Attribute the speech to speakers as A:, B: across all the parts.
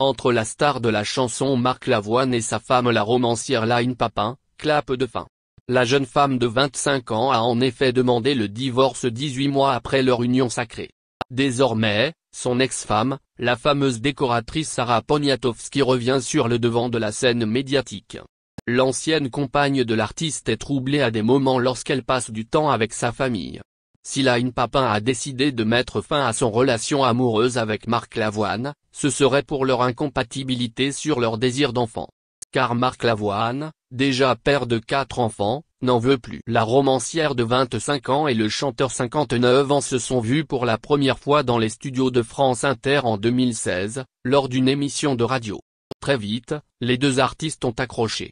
A: Entre la star de la chanson Marc Lavoine et sa femme la romancière Line Papin, clap de fin. La jeune femme de 25 ans a en effet demandé le divorce 18 mois après leur union sacrée. Désormais, son ex-femme, la fameuse décoratrice Sarah Poniatowski revient sur le devant de la scène médiatique. L'ancienne compagne de l'artiste est troublée à des moments lorsqu'elle passe du temps avec sa famille. Si Line Papin a décidé de mettre fin à son relation amoureuse avec Marc Lavoine, ce serait pour leur incompatibilité sur leur désir d'enfant. Car Marc Lavoine, déjà père de quatre enfants, n'en veut plus. La romancière de 25 ans et le chanteur 59 ans se sont vus pour la première fois dans les studios de France Inter en 2016, lors d'une émission de radio. Très vite, les deux artistes ont accroché.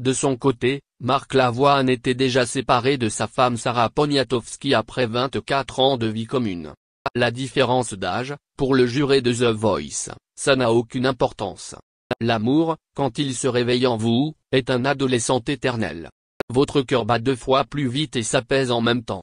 A: De son côté, Marc Lavoine était déjà séparé de sa femme Sarah Poniatowski après 24 ans de vie commune. La différence d'âge, pour le juré de The Voice, ça n'a aucune importance. L'amour, quand il se réveille en vous, est un adolescent éternel. Votre cœur bat deux fois plus vite et s'apaise en même temps.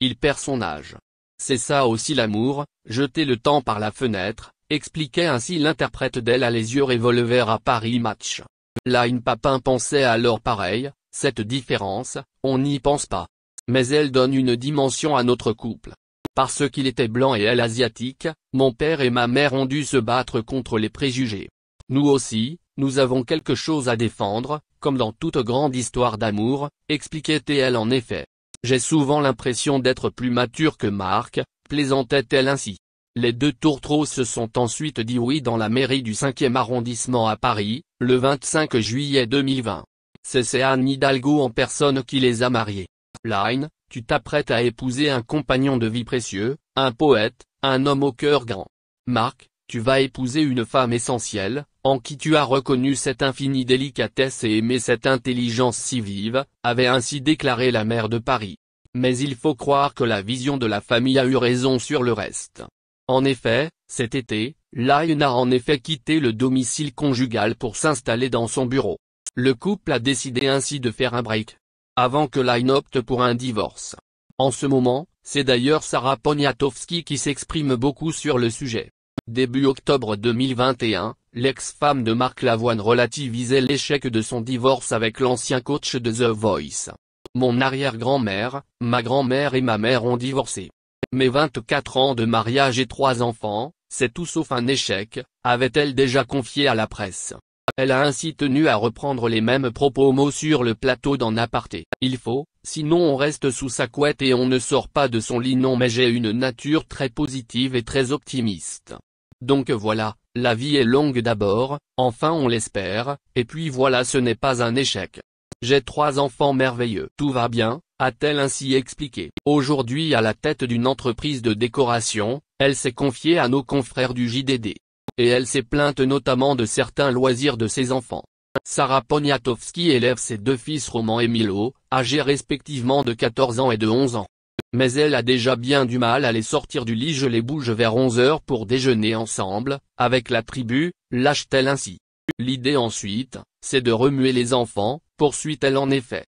A: Il perd son âge. C'est ça aussi l'amour, jeter le temps par la fenêtre, expliquait ainsi l'interprète d'elle à les yeux revolver à Paris Match. Là une papin pensait alors pareil, cette différence, on n'y pense pas. Mais elle donne une dimension à notre couple. Parce qu'il était blanc et elle asiatique, mon père et ma mère ont dû se battre contre les préjugés. Nous aussi, nous avons quelque chose à défendre, comme dans toute grande histoire d'amour, expliquait-elle en effet. J'ai souvent l'impression d'être plus mature que Marc, plaisantait-elle ainsi. Les deux tourtereaux se sont ensuite dit oui dans la mairie du 5e arrondissement à Paris, le 25 juillet 2020. C'est Anne Hidalgo en personne qui les a mariés. Line, tu t'apprêtes à épouser un compagnon de vie précieux, un poète, un homme au cœur grand. Marc, tu vas épouser une femme essentielle, en qui tu as reconnu cette infinie délicatesse et aimé cette intelligence si vive, avait ainsi déclaré la mère de Paris. Mais il faut croire que la vision de la famille a eu raison sur le reste. En effet, cet été, Lyon a en effet quitté le domicile conjugal pour s'installer dans son bureau. Le couple a décidé ainsi de faire un break, avant que Line opte pour un divorce. En ce moment, c'est d'ailleurs Sarah Poniatowski qui s'exprime beaucoup sur le sujet. Début octobre 2021, l'ex-femme de Marc Lavoine relativisait l'échec de son divorce avec l'ancien coach de The Voice. Mon arrière-grand-mère, ma grand-mère et ma mère ont divorcé. Mes 24 ans de mariage et trois enfants, c'est tout sauf un échec, avait-elle déjà confié à la presse. Elle a ainsi tenu à reprendre les mêmes propos mots sur le plateau d'en aparté. Il faut, sinon on reste sous sa couette et on ne sort pas de son lit non mais j'ai une nature très positive et très optimiste. Donc voilà, la vie est longue d'abord, enfin on l'espère, et puis voilà ce n'est pas un échec. J'ai trois enfants merveilleux. Tout va bien, a-t-elle ainsi expliqué. Aujourd'hui à la tête d'une entreprise de décoration, elle s'est confiée à nos confrères du JDD et elle s'est plainte notamment de certains loisirs de ses enfants. Sarah Poniatowski élève ses deux fils Roman et Milo, âgés respectivement de 14 ans et de 11 ans. Mais elle a déjà bien du mal à les sortir du lit je les bouge vers 11 heures pour déjeuner ensemble, avec la tribu, lâche-t-elle ainsi. L'idée ensuite, c'est de remuer les enfants, poursuit-elle en effet.